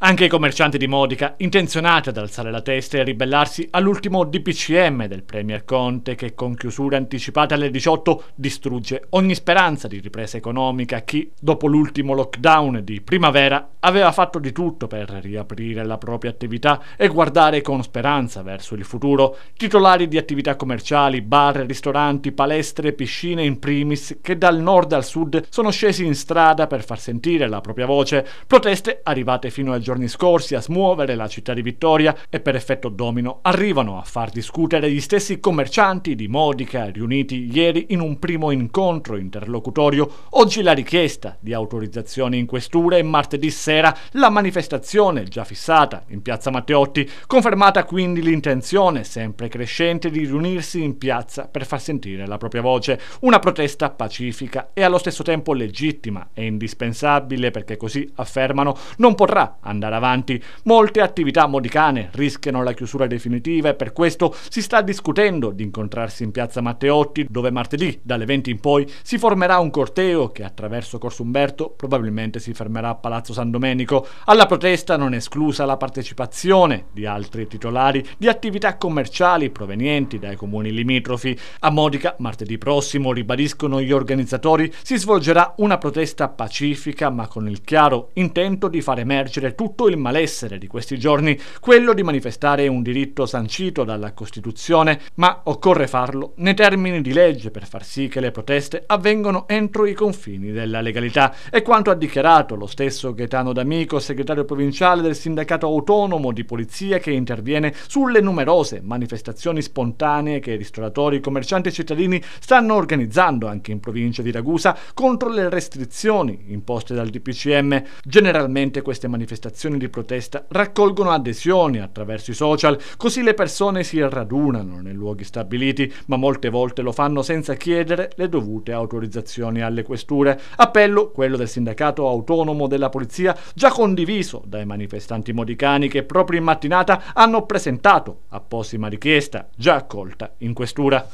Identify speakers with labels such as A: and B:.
A: Anche i commercianti di Modica, intenzionati ad alzare la testa e a ribellarsi all'ultimo DPCM del Premier Conte che con chiusure anticipate alle 18 distrugge ogni speranza di ripresa economica a chi, dopo l'ultimo lockdown di primavera, aveva fatto di tutto per riaprire la propria attività e guardare con speranza verso il futuro, titolari di attività commerciali, bar, ristoranti, palestre, piscine in primis, che dal nord al sud sono scesi in strada per far sentire la propria voce, proteste arrivate fino a giorni scorsi a smuovere la città di Vittoria e per effetto domino arrivano a far discutere gli stessi commercianti di Modica riuniti ieri in un primo incontro interlocutorio, oggi la richiesta di autorizzazione in questura e martedì sera la manifestazione già fissata in piazza Matteotti, confermata quindi l'intenzione sempre crescente di riunirsi in piazza per far sentire la propria voce, una protesta pacifica e allo stesso tempo legittima e indispensabile perché così affermano non potrà andare andare avanti. Molte attività modicane rischiano la chiusura definitiva e per questo si sta discutendo di incontrarsi in piazza Matteotti, dove martedì dalle 20 in poi si formerà un corteo che attraverso Corso Umberto probabilmente si fermerà a Palazzo San Domenico. Alla protesta non è esclusa la partecipazione di altri titolari di attività commerciali provenienti dai comuni limitrofi. A Modica martedì prossimo, ribadiscono gli organizzatori, si svolgerà una protesta pacifica ma con il chiaro intento di far emergere tutti tutto il malessere di questi giorni, quello di manifestare un diritto sancito dalla Costituzione, ma occorre farlo nei termini di legge per far sì che le proteste avvengano entro i confini della legalità. È quanto ha dichiarato lo stesso Gaetano D'Amico, segretario provinciale del sindacato autonomo di polizia che interviene sulle numerose manifestazioni spontanee che ristoratori, commercianti e cittadini stanno organizzando anche in provincia di Ragusa contro le restrizioni imposte dal DPCM. Generalmente queste manifestazioni manifestazioni di protesta raccolgono adesioni attraverso i social, così le persone si radunano nei luoghi stabiliti, ma molte volte lo fanno senza chiedere le dovute autorizzazioni alle questure. Appello, quello del sindacato autonomo della polizia, già condiviso dai manifestanti modicani che proprio in mattinata hanno presentato apposima richiesta, già accolta in questura.